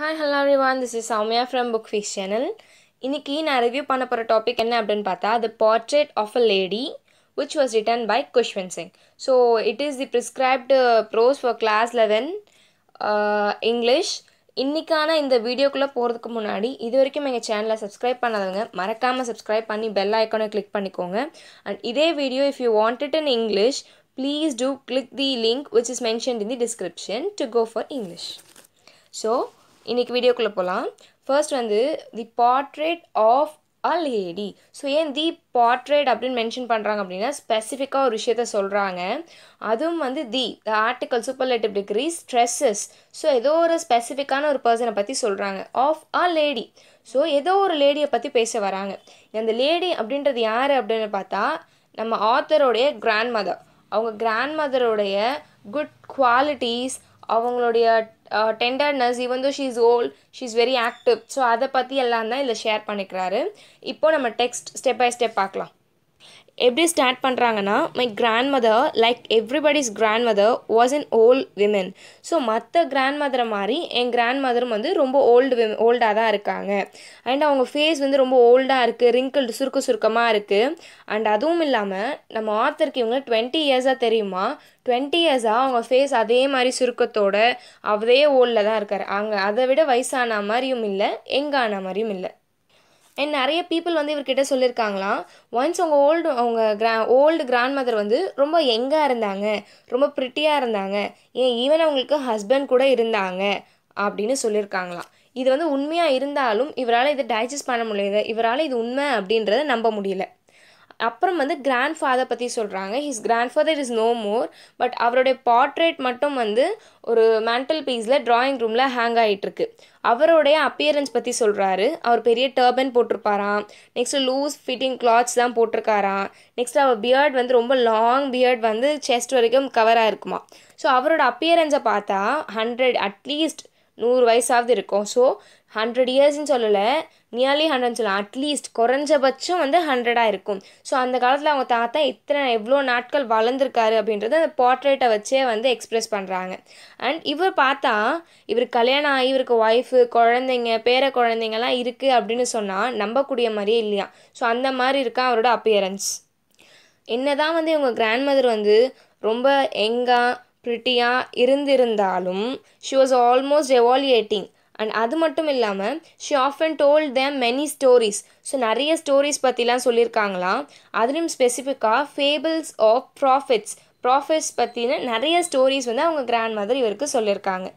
hi hello everyone this is Soumya from book ஃபீஸ் channel இன்றைக்கி நான் ரிவ்யூ பண்ண போகிற டாபிக் என்ன அப்படின்னு பார்த்தா அது portrait of a lady which was written by Khushwant Singh so it is the prescribed prose for class eleven English இன்றைக்கான இந்த வீடியோக்குள்ளே போகிறதுக்கு முன்னாடி இது வரைக்கும் எங்கள் சேனலை சப்ஸ்கிரைப் பண்ணாதவங்க மறக்காமல் சப்ஸ்கிரைப் பண்ணி பெல் ஐக்கானை கிளிக் பண்ணிக்கோங்க அண்ட் இதே video if you wanted in English please do click the link which is mentioned in the description to go for English so இன்றைக்கி வீடியோக்குள்ளே போகலாம் ஃபர்ஸ்ட் வந்து the portrait of a lady so ஏன் the பார்ட்ரேட் அப்படின்னு mention பண்ணுறாங்க அப்படின்னா ஸ்பெசிஃபிக்காக ஒரு விஷயத்த சொல்கிறாங்க அதுவும் வந்து the the article superlative degree stresses so ஏதோ ஒரு ஸ்பெசிஃபிக்கான ஒரு பர்சனை பற்றி சொல்கிறாங்க ஆஃப் அ லேடி ஸோ ஏதோ ஒரு லேடியை பற்றி பேச வராங்க அந்த லேடி அப்படின்றது யார் அப்படின்னு பார்த்தா நம்ம ஆத்தருடைய கிராண்ட் மதர் அவங்க கிராண்ட் மதருடைய குட் குவாலிட்டிஸ் அவங்களுடைய tenderness even though she is old she's very active so அதை பற்றி எல்லாம் தான் இதில் ஷேர் பண்ணிக்கிறாரு இப்போ நம்ம டெக்ஸ்ட் ஸ்டெப் பை ஸ்டெப் பார்க்கலாம் எப்படி ஸ்டார்ட் பண்ணுறாங்கன்னா my grand mother like everybody's grand mother was in old women so மற்ற கிராண்ட் மதரை மாதிரி என் கிராண்ட் மதரும் வந்து ரொம்ப ஓல்டு விம ஓல்டாக தான் இருக்காங்க அண்ட் அவங்க ஃபேஸ் வந்து ரொம்ப ஓல்டாக இருக்குது ரிங்கிள் சுருக்க சுருக்கமாக இருக்குது அண்ட் அதுவும் இல்லாமல் நம்ம ஆத்தருக்கு இவங்க டுவெண்ட்டி இயர்ஸாக தெரியுமா டுவெண்ட்டி இயர்ஸாக அவங்க ஃபேஸ் அதே மாதிரி சுருக்கத்தோட அதே ஓல்டில் தான் இருக்கார் அவங்க அதை விட வயசான மாதிரியும் இல்லை எங்கான மாதிரியும் இல்லை அண்ட் நிறைய பீப்புள் வந்து இவர்கிட்ட சொல்லியிருக்காங்களாம் ஒன்ஸ் அவங்க ஓல்டு அவங்க கிரா ஓல்டு கிராண்ட் மதர் வந்து ரொம்ப யங்காக இருந்தாங்க ரொம்ப ப்ரிட்டியாக இருந்தாங்க ஏன் ஈவன் அவங்களுக்கு ஹஸ்பண்ட் கூட இருந்தாங்க அப்படின்னு சொல்லியிருக்காங்களாம் இது வந்து உண்மையாக இருந்தாலும் இவரால் இதை டைஜஸ்ட் பண்ண முடியல இவரால் இது உண்மை அப்படின்றத நம்ப முடியல அப்புறம் வந்து கிராண்ட் ஃபாதர் பற்றி சொல்கிறாங்க his grand father is no more but அவருடைய பார்ட்ரேட் மட்டும் வந்து ஒரு மேண்டல் பீஸில் ட்ராயிங் ரூமில் ஹேங் ஆகிட்டுருக்கு அவருடைய அப்பியரன்ஸ் பற்றி சொல்கிறாரு அவர் பெரிய டர்பன் போட்டிருப்பாராம் நெக்ஸ்ட்டு லூஸ் ஃபிட்டிங் கிளாத்ஸ் தான் போட்டிருக்காராம் நெக்ஸ்ட் அவர் பியர்ட் வந்து ரொம்ப லாங் பியர்ட் வந்து செஸ்ட் வரைக்கும் கவராக இருக்குமா ஸோ அவரோட அப்பியரன்ஸை பார்த்தா ஹண்ட்ரட் அட்லீஸ்ட் நூறு வயசாவது இருக்கும் ஸோ ஹண்ட்ரட் இயர்ஸ்ன்னு சொல்லலை நியர்லி ஹண்ட்ரட்னு சொல்லலாம் அட்லீஸ்ட் குறைஞ்சபட்சம் வந்து ஹண்ட்ரடாக இருக்கும் ஸோ அந்த காலத்தில் அவங்க தாத்தா இத்தனை எவ்வளோ நாட்கள் வளர்ந்துருக்காரு அப்படின்றத அந்த போர்ட்ரேட்டை வச்சே வந்து எக்ஸ்ப்ரெஸ் பண்ணுறாங்க அண்ட் இவர் பார்த்தா இவர் கல்யாணம் ஆகி இவருக்கு ஒய்ஃபு குழந்தைங்க பேர குழந்தைங்கலாம் இருக்குது அப்படின்னு சொன்னால் நம்பக்கூடிய மாதிரியே இல்லையா ஸோ அந்த மாதிரி இருக்கான் அவரோட அப்பியரன்ஸ் என்ன தான் வந்து இவங்க கிராண்ட் மதர் வந்து ரொம்ப எங்காக ப்ரிட்டியாக இருந்திருந்தாலும் she was almost evaluating and அது மட்டும் இல்லாமல் she off and told them many stories so நிறைய ஸ்டோரிஸ் பற்றிலாம் சொல்லியிருக்காங்களாம் அதுலேயும் ஸ்பெசிஃபிக்காக ஃபேபிள்ஸ் ஆஃப் ப்ராஃபிட்ஸ் ப்ராஃபிட்ஸ் பற்றின நிறைய ஸ்டோரிஸ் வந்து அவங்க கிராண்ட் மதர் இவருக்கு சொல்லியிருக்காங்க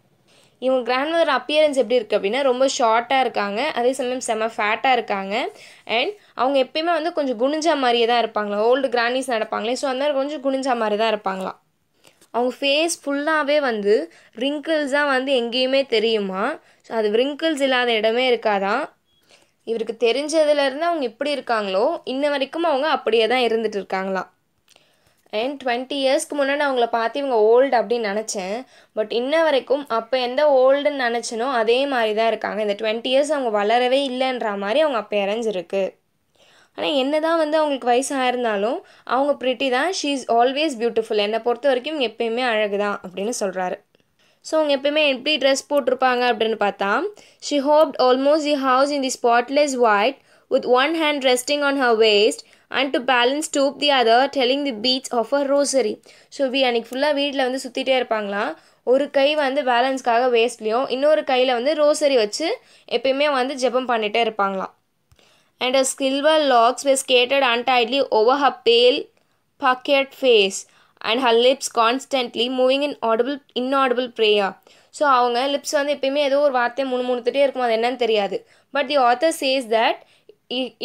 இவங்க கிராண்ட் மதர் அப்பியரன்ஸ் எப்படி இருக்குது அப்படின்னா ரொம்ப ஷார்ட்டாக இருக்காங்க அதே சமயம் செம ஃபேட்டாக இருக்காங்க அண்ட் அவங்க எப்பயுமே வந்து கொஞ்சம் குனிஞ்சா மாதிரியே தான் இருப்பாங்களா ஓல்டு கிராண்டிஸ் நடப்பாங்களே ஸோ அந்த மாதிரி கொஞ்சம் குனிஞ்சா மாதிரி தான் இருப்பாங்களாம் அவங்க ஃபேஸ் ஃபுல்லாகவே வந்து ரிங்கிள்ஸாக வந்து எங்கேயுமே தெரியுமா ஸோ அது ரிங்கிள்ஸ் இல்லாத இடமே இருக்காதான் இவருக்கு தெரிஞ்சதுலேருந்து அவங்க எப்படி இருக்காங்களோ இன்ன வரைக்கும் அவங்க அப்படியே தான் இருந்துட்டு இருக்காங்களாம் அண்ட் டுவெண்ட்டி இயர்ஸ்க்கு முன்னாடி அவங்கள பார்த்து இவங்க ஓல்டு அப்படின்னு நினச்சேன் பட் இன்ன வரைக்கும் அப்போ எந்த ஓல்டுன்னு நினச்சனோ அதே மாதிரி தான் இருக்காங்க இந்த டுவெண்ட்டி இயர்ஸ் அவங்க வளரவே இல்லைன்ற மாதிரி அவங்க அப்போ இறஞ்சிருக்கு ஆனால் என்ன தான் வந்து அவங்களுக்கு இருந்தாலும் அவங்க பிரிட்டி தான் ஷீ இஸ் ஆல்வேஸ் பியூட்டிஃபுல் என்னை பொறுத்த வரைக்கும் எப்பயுமே அழகு தான் அப்படின்னு சொல்கிறாரு ஸோ அவங்க எப்பயுமே எப்படி ட்ரெஸ் போட்டிருப்பாங்க அப்படின்னு பார்த்தா she hobbled almost you house in the spotless white with one hand resting on her waist and to balance stoop the other telling the beads of a rosary so we அன்னைக்கு ஃபுல்லாக வீட்டில் வந்து சுற்றிட்டே இருப்பாங்களாம் ஒரு கை வந்து பேலன்ஸ்க்காக வேஸ்ட்லேயும் இன்னொரு கையில் வந்து ரோசரி வச்சு எப்பயுமே வந்து ஜெபம் பண்ணிகிட்டே இருப்பாங்களாம் and her silver locks were scattered untidily over her pale, puckered face and her lips constantly moving in audible inaudible prayer so அவங்க லிப்ஸ் வந்து எப்பயுமே ஏதோ ஒரு வார்த்தையை முணு முணுத்துட்டே இருக்கும் அது என்னன்னு தெரியாது but the author says that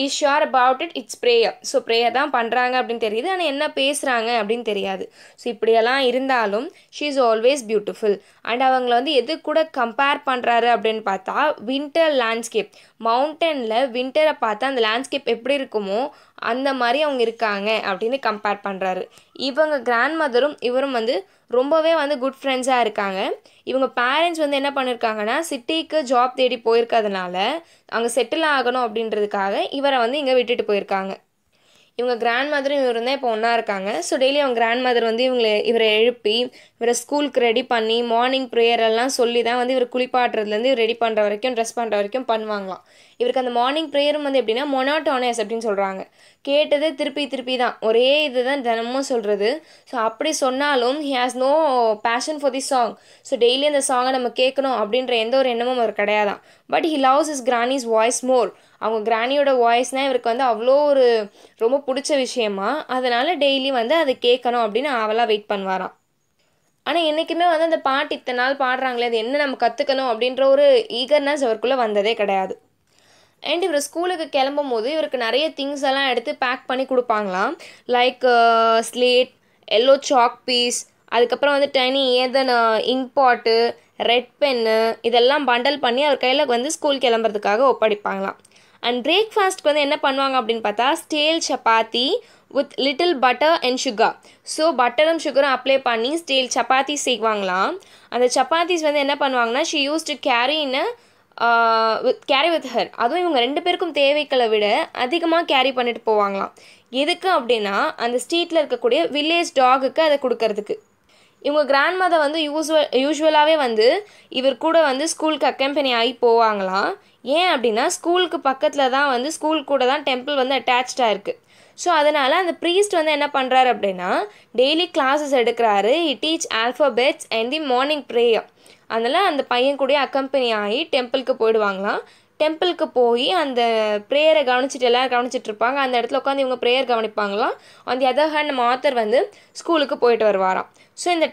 is sure about it it's prayer so prayer தான் பண்ணுறாங்க அப்படின்னு தெரியுது ஆனால் என்ன பேசுகிறாங்க அப்படின்னு தெரியாது ஸோ இப்படியெல்லாம் இருந்தாலும் she is always beautiful and அவங்கள வந்து எது கூட கம்பேர் பண்ணுறாரு அப்படின்னு பார்த்தா வின்டர் லேண்ட்ஸ்கேப் மவுண்டனில் வின்டரை பார்த்தா அந்த லேண்ட்ஸ்கேப் எப்படி இருக்குமோ அந்த மாதிரி அவங்க இருக்காங்க அப்படின்னு கம்பேர் பண்ணுறாரு இவங்க கிராண்ட் மதரும் இவரும் வந்து ரொம்பவே வந்து குட் ஃப்ரெண்ட்ஸாக இருக்காங்க இவங்க பேரண்ட்ஸ் வந்து என்ன பண்ணியிருக்காங்கன்னா சிட்டிக்கு ஜாப் தேடி போயிருக்கிறதுனால அங்கே செட்டில் ஆகணும் அப்படின்றதுக்காக இவரை வந்து இங்கே விட்டுட்டு போயிருக்காங்க இவங்க கிராண்ட் மதரும் இவர் தான் இப்போ ஒன்றா இருக்காங்க ஸோ டெய்லி அவங்க கிராண்ட் மதர் வந்து இவங்களை இவரை எழுப்பி இவரை ஸ்கூலுக்கு ரெடி பண்ணி மார்னிங் ப்ரேயர் எல்லாம் சொல்லி தான் வந்து இவர் குளிப்பாட்டுறதுலேருந்து ரெடி பண்ணுற வரைக்கும் ட்ரெஸ் பண்ணுற வரைக்கும் பண்ணுவாங்களாம் இவருக்கு அந்த மார்னிங் ப்ரேயரும் வந்து எப்படின்னா மொனாட்டோனஸ் அப்படின்னு சொல்கிறாங்க கேட்டது திருப்பி திருப்பி தான் ஒரே இது தான் தினமும் சொல்கிறது ஸோ அப்படி சொன்னாலும் he has no passion for the song so daily அந்த சாங்கை நம்ம கேட்கணும் அப்படின்ற எந்த ஒரு எண்ணமும் அவர் கிடையாதான் but he loves is granny's voice more அவங்க கிரானியோட வாய்ஸ்னால் இவருக்கு வந்து அவ்வளோ ஒரு ரொம்ப பிடிச்ச விஷயமா அதனால் டெய்லி வந்து அதை கேட்கணும் அப்படின்னு அவளாக வெயிட் பண்ணுவாராம் ஆனால் என்றைக்குமே வந்து அந்த பாட்டு இத்தனை நாள் பாடுறாங்களே அது என்ன நம்ம கற்றுக்கணும் அப்படின்ற ஒரு ஈகர்னஸ் அவருக்குள்ளே வந்ததே கிடையாது அண்ட் இவர் ஸ்கூலுக்கு கிளம்பும் போது இவருக்கு நிறைய திங்ஸ் எல்லாம் எடுத்து பேக் பண்ணி கொடுப்பாங்களாம் like slate yellow chalk piece அதுக்கப்புறம் வந்து டனி earthen ink pot red pen இதெல்லாம் பண்டல் பண்ணி அவர் கையில் வந்து ஸ்கூல் கிளம்புறதுக்காக ஒப்படைப்பாங்களாம் அண்ட் பிரேக்ஃபாஸ்ட்க்கு வந்து என்ன பண்ணுவாங்க அப்படின்னு பார்த்தா stale chapati with little butter and sugar so பட்டரும் சுகரும் அப்ளை பண்ணி ஸ்டேல் சப்பாத்தி செய்வாங்களாம் அந்த சப்பாத்திஸ் வந்து என்ன பண்ணுவாங்கன்னா she use to carry in carry with her அதுவும் இவங்க ரெண்டு பேருக்கும் தேவைகளை விட அதிகமாக கேரி பண்ணிட்டு போவாங்களாம் எதுக்கு அப்படின்னா அந்த ஸ்ட்ரீட்டில் இருக்கக்கூடிய வில்லேஜ் டாகுக்கு அதை கொடுக்கறதுக்கு இவங்க கிராண்ட் மதர் வந்து யூஸ்வல் யூஸ்வலாகவே வந்து இவர் கூட வந்து ஸ்கூலுக்கு அக்கம்பெனி ஆகி போவாங்களாம் ஏன் அப்படின்னா ஸ்கூலுக்கு பக்கத்தில் தான் வந்து ஸ்கூல் கூட தான் டெம்பிள் வந்து அட்டாச்சாக இருக்குது ஸோ அதனால் அந்த ப்ரீஸ்ட் வந்து என்ன பண்ணுறாரு அப்படின்னா டெய்லி கிளாஸஸ் எடுக்கிறாரு he teach alphabets and the morning prayer அதனால் அந்த பையன் கூட அக்கம்பெனி ஆகி டெம்பிளுக்கு போயிடுவாங்களாம் டெம்பிளுக்கு போய் அந்த ப்ரேயரை கவனிச்சிட்டு எல்லோரும் கவனிச்சிட்டு இருப்பாங்க அந்த இடத்துல உட்காந்து இவங்க ப்ரேயர் கவனிப்பாங்களாம் அந்த தி அதர் ஹேண்ட் வந்து ஸ்கூலுக்கு போயிட்டு வருவாராம் ஸோ இந்த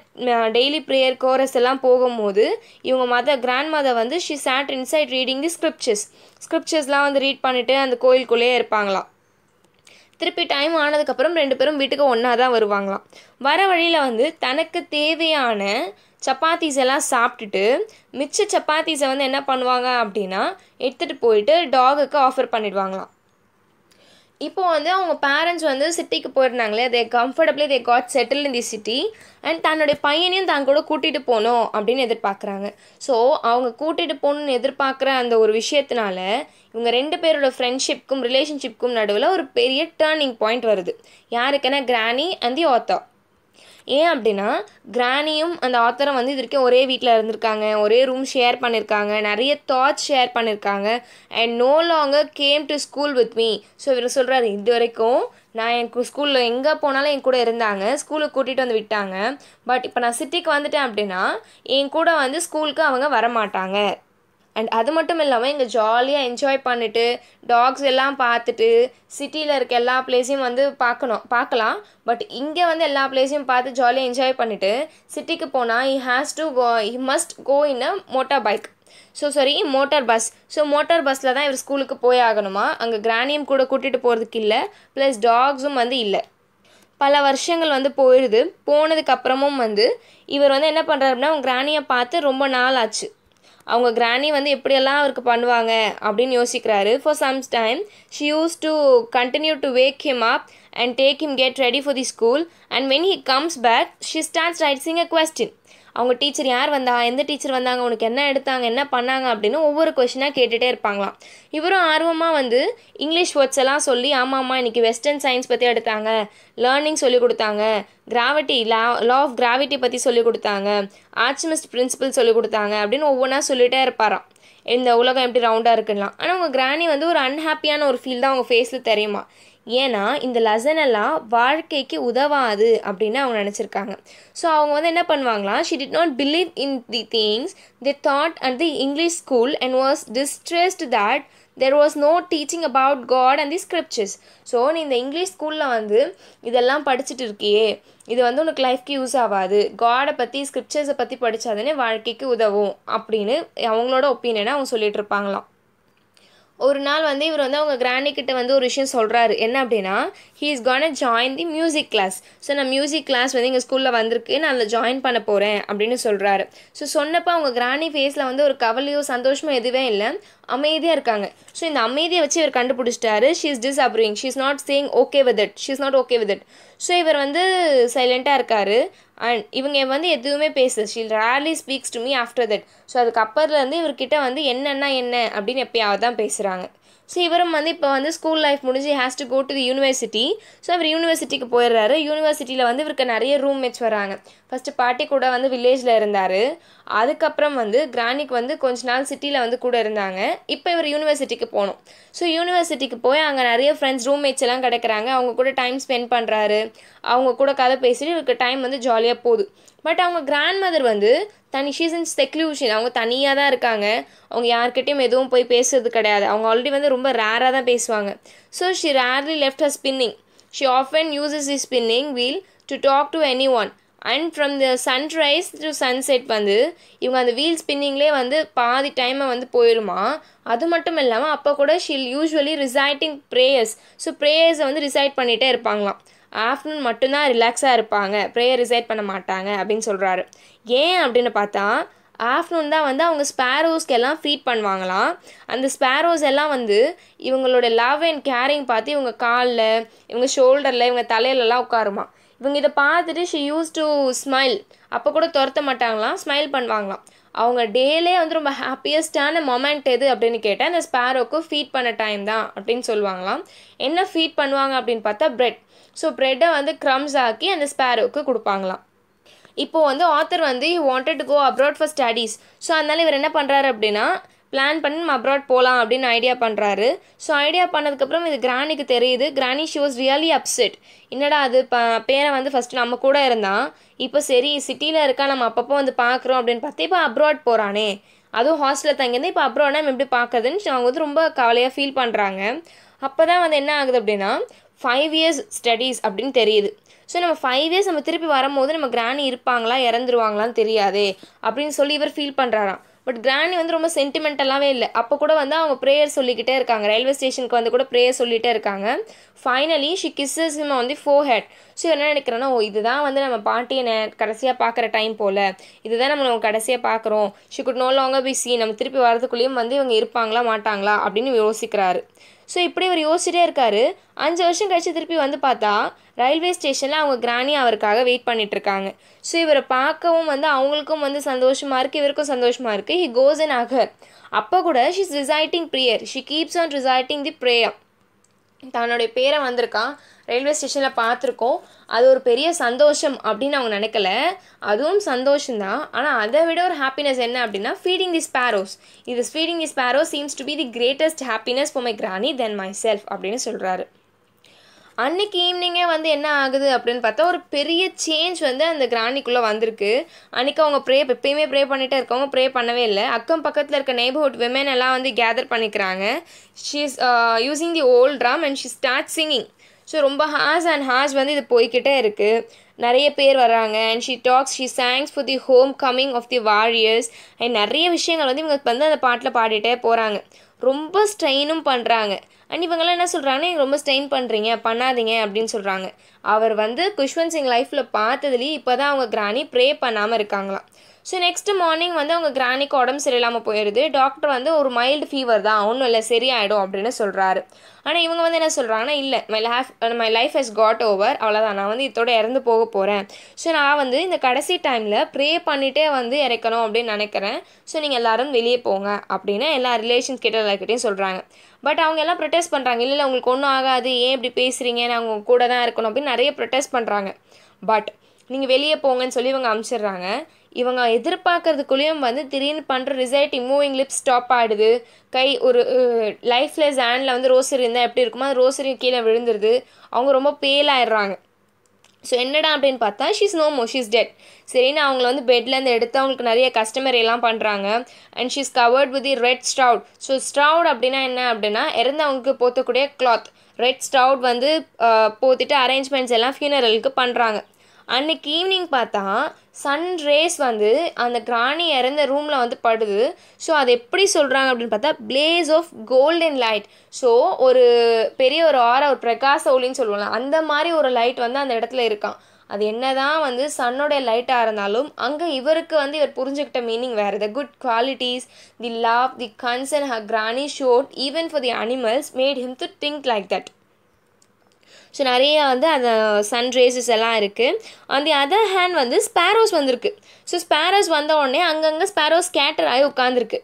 டெய்லி ப்ரேயர் கோரஸ் எல்லாம் போகும்போது இவங்க மதர் கிராண்ட் மதர் வந்து she sat inside reading the scriptures ஸ்கிரிப்சர்ஸ்லாம் வந்து ரீட் பண்ணிவிட்டு அந்த கோயிலுக்குள்ளேயே இருப்பாங்களாம் திருப்பி டைம் ஆனதுக்கப்புறம் ரெண்டு பேரும் வீட்டுக்கு ஒன்றா தான் வருவாங்களாம் வர வழியில் வந்து தனக்கு தேவையான சப்பாத்திஸ் எல்லாம் சாப்பிட்டுட்டு மிச்ச சப்பாத்திஸை வந்து என்ன பண்ணுவாங்க அப்படின்னா எடுத்துகிட்டு போயிட்டு டாகுக்கு ஆஃபர் பண்ணிடுவாங்களாம் இப்போ வந்து அவங்க பேரண்ட்ஸ் வந்து சிட்டிக்கு போயிருந்தாங்களே they comfortably they got settle in the city and தன்னுடைய பையனையும் தான் கூட கூட்டிகிட்டு போகணும் அப்படின்னு எதிர்பார்க்குறாங்க ஸோ அவங்க கூட்டிகிட்டு போகணுன்னு எதிர்பார்க்குற அந்த ஒரு விஷயத்தினால இவங்க ரெண்டு பேரோட ஃப்ரெண்ட்ஷிப்க்கும் ரிலேஷன்ஷிப்க்கும் நடுவில் ஒரு பெரிய டேர்னிங் பாயிண்ட் வருது யாருக்குன்னா கிரானி அண்ட் தி ஆத்தா ஏன் அப்படின்னா கிரானியும் அந்த ஆத்தரும் வந்து இது வரைக்கும் ஒரே வீட்டில் இருந்திருக்காங்க ஒரே ரூம் ஷேர் பண்ணியிருக்காங்க நிறைய தாட்ஸ் ஷேர் பண்ணியிருக்காங்க and no longer came to school with me so இவர் சொல்கிறாரு இது வரைக்கும் நான் என் ஸ்கூலில் எங்கே போனாலும் என் கூட இருந்தாங்க ஸ்கூலுக்கு கூட்டிகிட்டு வந்து விட்டாங்க பட் இப்போ நான் சிட்டிக்கு வந்துட்டேன் அப்படின்னா என் கூட வந்து ஸ்கூலுக்கு அவங்க வரமாட்டாங்க அண்ட் அது மட்டும் இல்லாமல் இங்கே ஜாலியாக என்ஜாய் பண்ணிவிட்டு டாக்ஸ் எல்லாம் பார்த்துட்டு சிட்டியில் இருக்க எல்லா பிளேஸையும் வந்து பார்க்கணும் பார்க்கலாம் பட் இங்கே வந்து எல்லா பிளேஸையும் பார்த்து ஜாலியாக என்ஜாய் பண்ணிவிட்டு சிட்டிக்கு போனால் he has to go he must go in a motor bike so sorry motor bus so motor பஸ்ஸில் தான் இவர் ஸ்கூலுக்கு போய் ஆகணுமா அங்கே கிராணியும் கூட கூட்டிகிட்டு போகிறதுக்கு இல்லை ப்ளஸ் டாக்ஸும் வந்து இல்லை பல வருஷங்கள் வந்து போயிடுது போனதுக்கப்புறமும் வந்து இவர் வந்து என்ன பண்ணுறாரு அப்படின்னா கிராணியை பார்த்து ரொம்ப நாள் ஆச்சு அவங்க கிராணி வந்து எப்படியெல்லாம் அவருக்கு பண்ணுவாங்க அப்படின்னு யோசிக்கிறாரு for some time she use to continue to wake him up and take him get ready for the school and when he comes back she stands writing a question அவங்க டீச்சர் யார் வந்தா எந்த டீச்சர் வந்தாங்க உனக்கு என்ன எடுத்தாங்க என்ன பண்ணாங்க அப்படின்னு ஒவ்வொரு கொஷினாக கேட்டுகிட்டே இருப்பாங்களாம் இவரும் ஆர்வமாக வந்து இங்கிலீஷ் வேர்ட்ஸ் எல்லாம் சொல்லி ஆமாம்மா இன்றைக்கி வெஸ்டர்ன் சயின்ஸ் பற்றி எடுத்தாங்க லேர்னிங் சொல்லி கொடுத்தாங்க gravity law law of gravity பற்றி சொல்லி கொடுத்தாங்க ஆர்ச்சிமிஸ்ட் பிரின்சிபல் சொல்லி கொடுத்தாங்க அப்படின்னு ஒவ்வொன்றா சொல்லிகிட்டே இருப்பாராம் இந்த உலகம் எப்படி ரவுண்டாக இருக்குன்னா ஆனால் உங்கள் கிராணி வந்து ஒரு அன்ஹாப்பியான ஒரு ஃபீல் தான் அவங்க ஃபேஸில் தெரியுமா ஏன்னா இந்த லெசன் எல்லாம் வாழ்க்கைக்கு உதவாது அப்படின்னு அவங்க நினச்சிருக்காங்க ஸோ அவங்க வந்து என்ன பண்ணுவாங்களா she did not believe in the things the thought and the English school and was distressed that there was no teaching about God and the scriptures so நீ இந்த இங்கிலீஷ் ஸ்கூலில் வந்து இதெல்லாம் படிச்சுட்டு இருக்கியே இது வந்து உனக்கு லைஃப்க்கு யூஸ் ஆகாது காடை பற்றி ஸ்கிரிப்சர்ஸை பற்றி படித்தாதானே வாழ்க்கைக்கு உதவும் அப்படின்னு அவங்களோட ஒப்பீனியனை அவங்க சொல்லிகிட்டு இருப்பாங்களாம் ஒரு நாள் வந்து இவர் வந்து அவங்க கிராண்டி கிட்ட வந்து ஒரு விஷயம் சொல்கிறாரு என்ன அப்படின்னா he is gonna join the music class so நான் மியூசிக் கிளாஸ் வந்து எங்கள் ஸ்கூலில் வந்திருக்கு நான் அதில் ஜாயின் பண்ண போகிறேன் அப்படின்னு சொல்கிறாரு ஸோ சொன்னப்போ அவங்க கிராணி ஃபேஸில் வந்து ஒரு கவலையோ சந்தோஷமோ எதுவே இல்லை அமைதியாக இருக்காங்க ஸோ இந்த அமைதியை வச்சு இவர் கண்டுபிடிச்சிட்டாரு she is disapproving she is not saying okay with it she is not okay with it so இவர் வந்து சைலண்ட்டாக இருக்கார் அண்ட் இவங்க வந்து எதுவுமே பேசு she rarely speaks to me after that so அதுக்கு அப்புறம்லேருந்து இவர்கிட்ட வந்து என்னென்னா என்ன அப்படின்னு எப்பயாவது தான் பேசுகிறாங்க ஸோ இவரும் வந்து இப்போ வந்து ஸ்கூல் லைஃப் முடிஞ்சு has to go to the university so இவர் யூனிவர்சிட்டிக்கு போயிடுறாரு யூனிவர்சிட்டியில் வந்து இவருக்கு நிறைய ரூம்மேட்ஸ் வராங்க ஃபஸ்ட்டு பாட்டி கூட வந்து வில்லேஜில் இருந்தார் அதுக்கப்புறம் வந்து கிரானிக் வந்து கொஞ்ச நாள் சிட்டியில் வந்து கூட இருந்தாங்க இப்போ இவர் யூனிவர்சிட்டிக்கு போகணும் ஸோ யூனிவர்சிட்டிக்கு போய் அங்கே நிறைய ஃப்ரெண்ட்ஸ் ரூம்மேட்ஸ் எல்லாம் கிடைக்கிறாங்க அவங்க கூட டைம் ஸ்பெண்ட் பண்ணுறாரு அவங்க கூட கதை பேசிட்டு இவருக்கு டைம் வந்து ஜாலியாக போகுது பட் அவங்க கிராண்ட் மதர் வந்து தனி ஷீஸ் செக்லியூஷன் அவங்க தனியாக தான் இருக்காங்க அவங்க யார்கிட்டையும் எதுவும் போய் பேசுறது கிடையாது அவங்க ஆல்ரெடி வந்து ரொம்ப ரேராக தான் பேசுவாங்க so she rarely left her spinning she off and uses a spinning wheel to talk to any one and from the sunrise to sunset வந்து இவங்க அந்த வீல் ஸ்பின்னிங்லே வந்து பாதி டைமை வந்து போயிடுமா அது மட்டும் இல்லாமல் அப்போ கூட she'll usually reciting prayers so ப்ரேயர்ஸை வந்து ரிசைட் பண்ணிகிட்டே இருப்பாங்களாம் ஆஃப்டர்நூன் மட்டும்தான் ரிலாக்ஸாக இருப்பாங்க ப்ரேயர் ரிசைட் பண்ண மாட்டாங்க அப்படின்னு சொல்கிறாரு ஏன் அப்படின்னு பார்த்தா ஆஃப்டர்நூன் தான் வந்து அவங்க ஸ்பேரோஸ்க்கு எல்லாம் ஃபீட் பண்ணுவாங்களாம் அந்த ஸ்பேரோஸ் எல்லாம் வந்து இவங்களோட லவ் அண்ட் கேரிங் பார்த்து இவங்க காலில் இவங்க ஷோல்டரில் இவங்க தலையிலலாம் உட்காருமா இவங்க இதை பார்த்துட்டு ஷி யூஸ் டு ஸ்மைல் அப்போ கூட துரத்த மாட்டாங்களாம் ஸ்மைல் பண்ணுவாங்களாம் அவங்க டேலே வந்து ரொம்ப ஹாப்பியஸ்டான மொமெண்ட் எது அப்படின்னு கேட்டால் அந்த ஸ்பேரோக்கு ஃபீட் பண்ண டைம் தான் அப்படின்னு சொல்லுவாங்களாம் என்ன ஃபீட் பண்ணுவாங்க அப்படின்னு பார்த்தா ப்ரெட் ஸோ ப்ரெட்டை வந்து க்ரம்ஸ் ஆக்கி அந்த ஸ்பேரோக்கு கொடுப்பாங்களாம் இப்போது வந்து ஆத்தர் வந்து wanted to go abroad for studies so அதனால் இவர் என்ன பண்ணுறாரு அப்படின்னா பிளான் பண்ணி நம்ம அப்ராட் போகலாம் அப்படின்னு ஐடியா பண்ணுறாரு ஸோ ஐடியா பண்ணதுக்கப்புறம் இது கிரானிக்கு தெரியுது granny she was really upset என்னடா அது ப பேரை வந்து ஃபஸ்ட்டு நம்ம கூட இருந்தான் இப்போ சரி சிட்டியில் இருக்கா நம்ம அப்பப்போ வந்து பார்க்குறோம் அப்படின்னு பார்த்து இப்போ அப்ராட் போகிறானே அதுவும் ஹாஸ்டலில் தங்கியிருந்தேன் இப்போ அப்ராட்னா நம்ம எப்படி பார்க்குறதுன்னு அவங்க வந்து ரொம்ப கவலையாக ஃபீல் பண்ணுறாங்க அப்போ தான் வந்து என்ன ஆகுது அப்படின்னா ஃபைவ் இயர்ஸ் ஸ்டடீஸ் அப்படின்னு தெரியுது ஸோ நம்ம ஃபைவ் இயர்ஸ் நம்ம திருப்பி வரும்போது நம்ம கிராணி இருப்பாங்களா இறந்துருவாங்களான்னு தெரியாதே அப்படின்னு சொல்லி இவர் ஃபீல் பண்ணுறாராம் பட் கிராண்டி வந்து ரொம்ப சென்டிமெண்டலாகவே இல்லை அப்போ கூட வந்து அவங்க ப்ரேயர் சொல்லிக்கிட்டே இருக்காங்க ரயில்வே ஸ்டேஷனுக்கு வந்து கூட ப்ரேயர் சொல்லிகிட்டே இருக்காங்க ஃபைனலி ஷி கிஸ்ஸஸ் ஹிம் வந்து ஃபோ ஹெட் ஸோ என்ன நினைக்கிறேன்னா ஓ இதுதான் வந்து நம்ம பாட்டியை நே கடைசியாக பார்க்குற டைம் போல் இதுதான் நம்ம நம்ம கடைசியாக பார்க்குறோம் she could no longer be see நம்ம திருப்பி வரதுக்குள்ளேயும் வந்து இவங்க இருப்பாங்களா மாட்டாங்களா அப்படின்னு யோசிக்கிறாரு ஸோ இப்படி இவர் யோசிச்சிட்டே இருக்காரு அஞ்சு வருஷம் கழிச்சு திருப்பி வந்து பார்த்தா ரயில்வே ஸ்டேஷனில் அவங்க கிராணி அவருக்காக வெயிட் இருக்காங்க ஸோ இவரை பார்க்கவும் வந்து அவங்களுக்கும் வந்து சந்தோஷமாக இருக்குது இவருக்கும் சந்தோஷமாக இருக்கு ஹி கோஸ் இன் அகர் அப்போ கூட she's reciting prayer she keeps on reciting the prayer தன்னுடைய பேரை வந்திருக்கான் ரயில்வே ஸ்டேஷனில் பார்த்துருக்கோம் அது ஒரு பெரிய சந்தோஷம் அப்படின்னு அவங்க நினைக்கல அதுவும் சந்தோஷம்தான் ஆனால் அதை விட ஒரு ஹாப்பினஸ் என்ன அப்படின்னா ஃபீடிங் தி ஸ்பேரோஸ் இது feeding the sparrows seems to be the greatest happiness for my granny then my self அப்படின்னு சொல்கிறாரு அன்னைக்கு ஈவினிங்கே வந்து என்ன ஆகுது அப்படின்னு பார்த்தா ஒரு பெரிய சேஞ்ச் வந்து அந்த கிராணிக்குள்ளே வந்திருக்கு அன்றைக்கி அவங்க ப்ரே எப்பயுமே ப்ரே பண்ணிகிட்டே இருக்கவங்க ப்ரே பண்ணவே இல்லை அக்கம் பக்கத்தில் இருக்க நெய்பர்ஹுட் விமன் எல்லாம் வந்து கேதர் பண்ணிக்கிறாங்க she's using the old drum and she start singing so ரொம்ப ஹாஸ் அண்ட் ஹாஸ் வந்து இது போய்கிட்டே இருக்குது நிறைய பேர் வராங்க and she talks she songs for the home coming of the warriors and நிறைய விஷயங்கள் வந்து இவங்க வந்து அந்த பாட்டில் பாடிட்டே போகிறாங்க ரொம்ப ஸ்ட்ரெயினும் பண்ணுறாங்க அண்ட் இவங்கெல்லாம் என்ன சொல்கிறாங்கன்னா நீங்கள் ரொம்ப ஸ்டெயின் பண்ணுறீங்க பண்ணாதீங்க அப்படின்னு சொல்கிறாங்க அவர் வந்து குஷ்வந்த் சிங் லைஃப்பில் பார்த்ததுலேயே இப்போ தான் அவங்க கிராணி ப்ரே பண்ணாமல் இருக்காங்களாம் ஸோ நெக்ஸ்ட்டு மார்னிங் வந்து அவங்க கிரானிக்கு உடம்பு சரியில்லாமல் போயிடுது டாக்டர் வந்து ஒரு மைல்டு ஃபீவர் தான் ஒன்றும் இல்லை சரியாயிடும் அப்படின்னு சொல்கிறாரு ஆனால் இவங்க வந்து என்ன சொல்கிறாங்கன்னா இல்லை my life my life has got over அவ்வளோதான் நான் வந்து இதோட இறந்து போக போகிறேன் ஸோ நான் வந்து இந்த கடைசி டைமில் ப்ரே பண்ணிகிட்டே வந்து இறக்கணும் அப்படின்னு நினைக்கிறேன் ஸோ நீங்கள் எல்லோரும் வெளியே போங்க அப்படின்னு எல்லா ரிலேஷன்ஸ் கிட்ட எல்லாருக்கிட்டையும் சொல்கிறாங்க பட் அவங்க எல்லாம் ப்ரொட்டஸ்ட் பண்ணுறாங்க இல்லை உங்களுக்கு ஒன்றும் ஆகாது ஏன் இப்படி பேசுகிறீங்க நான் உங்கள் கூட தான் இருக்கணும் அப்படின்னு நிறைய ப்ரொட்டஸ்ட் பண்ணுறாங்க பட் நீங்கள் வெளியே போங்கன்னு சொல்லி இவங்க அமுச்சிடுறாங்க இவங்க எதிர்பார்க்கறதுக்குள்ளேயும் வந்து திடீர்னு பண்ணுற ரிசல்ட் மூவிங் லிப்ஸ் ஸ்டாப் ஆகிடுது கை ஒரு லைஃப்லெஸ் ஹேண்டில் வந்து ரோசரி இருந்தால் எப்படி இருக்குமோ அது ரோசரி கீழே விழுந்துருது அவங்க ரொம்ப பேலாயிடுறாங்க ஸோ என்னடா அப்படின்னு பார்த்தா she's no more she's dead சரின்னு அவங்கள வந்து பெட்லேருந்து எடுத்து அவங்களுக்கு நிறைய கஸ்டமர் எல்லாம் பண்ணுறாங்க and she's covered with the red shroud so shroud அப்படின்னா என்ன அப்படின்னா இறந்தவங்களுக்கு போத்தக்கூடிய கிளாத் ரெட் ஸ்டவுட் வந்து போத்திட்டு அரேஞ்ச்மெண்ட்ஸ் எல்லாம் ஃபியூனரலுக்கு பண்ணுறாங்க அன்றைக்கி ஈவினிங் பார்த்தா சன் ரேஸ் வந்து அந்த கிராணி இறந்த ரூமில் வந்து படுது ஸோ அது எப்படி சொல்கிறாங்க அப்படின்னு பார்த்தா blaze of golden light so ஒரு பெரிய ஒரு ஆரா ஒரு பிரகாச ஒளின்னு சொல்லுவாங்க அந்த மாதிரி ஒரு லைட் வந்து அந்த இடத்துல இருக்கான் அது என்ன தான் வந்து சன்னோடைய லைட்டாக இருந்தாலும் அங்கே இவருக்கு வந்து இவர் புரிஞ்சுக்கிட்ட மீனிங் வேறு the good qualities the love the concern her granny showed even for the animals made him to think like that so நிறைய வந்து அந்த சன் ரேசஸ் எல்லாம் இருக்குது அந்த தி அதர் ஹேண்ட் வந்து ஸ்பேரோஸ் வந்திருக்கு ஸோ ஸ்பேரோஸ் வந்த உடனே அங்கங்கே ஸ்பேரோஸ் ஸ்கேட்டர் ஆகி உட்காந்துருக்கு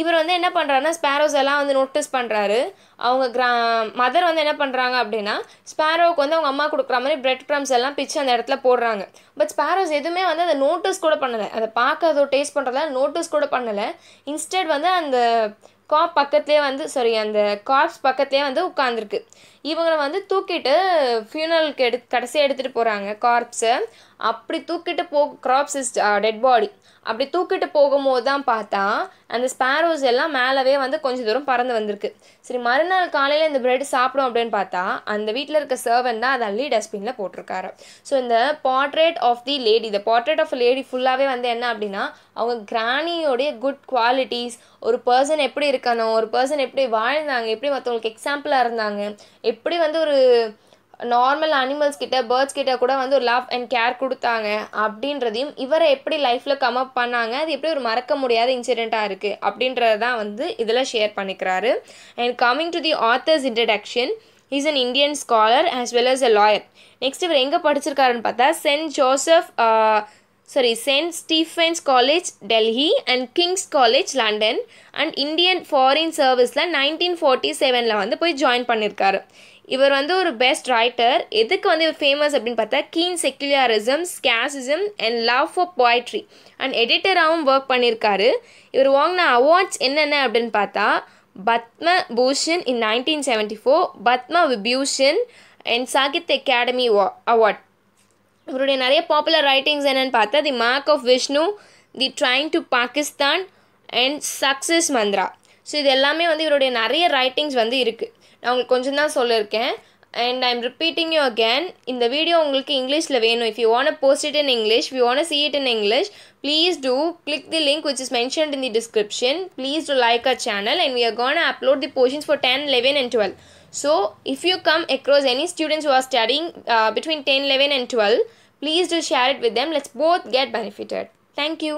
இவர் வந்து என்ன பண்ணுறாருன்னா ஸ்பேரோஸ் எல்லாம் வந்து நோட்டீஸ் பண்ணுறாரு அவங்க கிரா மதர் வந்து என்ன பண்ணுறாங்க அப்படின்னா ஸ்பேரோவுக்கு வந்து அவங்க அம்மா கொடுக்குற மாதிரி பிரெட் க்ரம்ஸ் எல்லாம் பிச்சு அந்த இடத்துல போடுறாங்க பட் ஸ்பேரோஸ் எதுவுமே வந்து அதை நோட்டீஸ் கூட பண்ணலை அதை பார்க்க அதோ டேஸ்ட் பண்ணுறதா நோட்டீஸ் கூட பண்ணலை இன்ஸ்டெட் வந்து அந்த காப் பக்கத்துலேயே வந்து சாரி அந்த காப்ஸ் பக்கத்துலேயே வந்து உட்காந்துருக்கு இவங்களை வந்து தூக்கிட்டு ஃபியூனலுக்கு எடு கடைசியாக எடுத்துகிட்டு போகிறாங்க கார்ப்ஸை அப்படி தூக்கிட்டு போ கிராப்ஸ் இஸ் டெட் பாடி அப்படி தூக்கிட்டு போகும்போது தான் பார்த்தா அந்த ஸ்பேரோஸ் எல்லாம் மேலவே வந்து கொஞ்சம் தூரம் பறந்து வந்திருக்கு சரி மறுநாள் காலையில் இந்த பிரெட் சாப்பிடும் அப்படின்னு பார்த்தா அந்த வீட்டில் இருக்க சர்வன் தான் அதை அள்ளி டஸ்ட்பினில் போட்டிருக்காரு ஸோ இந்த பார்ட்ரேட் ஆஃப் தி லேடி இந்த பார்ட்ரேட் ஆஃப் லேடி ஃபுல்லாகவே வந்து என்ன அப்படின்னா அவங்க கிராணியோடைய குட் குவாலிட்டிஸ் ஒரு பர்சன் எப்படி இருக்கணும் ஒரு பர்சன் எப்படி வாழ்ந்தாங்க எப்படி மற்றவங்களுக்கு எக்ஸாம்பிளாக இருந்தாங்க எப்படி வந்து ஒரு நார்மல் அனிமல்ஸ் கிட்ட பேர்ட்ஸ் கிட்ட கூட வந்து ஒரு லவ் அண்ட் கேர் கொடுத்தாங்க அப்படின்றதையும் இவரை எப்படி லைஃப்பில் கம் அப் பண்ணாங்க அது எப்படி ஒரு மறக்க முடியாத இன்சிடெண்ட்டாக இருக்குது அப்படின்றதான் வந்து இதில் ஷேர் பண்ணிக்கிறாரு and coming to the author's introduction is an Indian scholar as well as a lawyer next இவர் எங்கே படிச்சிருக்காருன்னு பார்த்தா saint Joseph sorry saint Stephen's college Delhi and King's college London and Indian foreign சர்வீஸில் நைன்டீன் ஃபோர்ட்டி செவனில் வந்து போய் join பண்ணியிருக்காரு இவர் வந்து ஒரு பெஸ்ட் ரைட்டர் எதுக்கு வந்து இவர் ஃபேமஸ் அப்படின்னு பார்த்தா keen secularism scepticism and love for poetry and எடிட்டராகவும் ஒர்க் பண்ணியிருக்காரு இவர் வாங்கின அவார்ட்ஸ் என்னென்ன அப்படின்னு பார்த்தா Padma Bhushan in nineteen seventy four Padma Vibhushan and Sahitya Akademi award இவருடைய நிறைய பாப்புலர் ரைட்டிங்ஸ் என்னென்னு பார்த்தா the mark of Vishnu the train to Pakistan and success mantra so இது எல்லாமே வந்து இவருடைய நிறைய ரைட்டிங்ஸ் வந்து இருக்குது நான் உங்களுக்கு கொஞ்சம் தான் சொல்லியிருக்கேன் and I am repeating you again இந்த வீடியோ உங்களுக்கு இங்கிலீஷில் வேணும் if you want post it in English you want see it in English please do click the link which is mentioned in the description please do like a channel and we are gonna upload the portions for ten eleven and twelve so if you come across any students who are studying between ten eleven and twelve please do share it with them let's both get benefitted thank you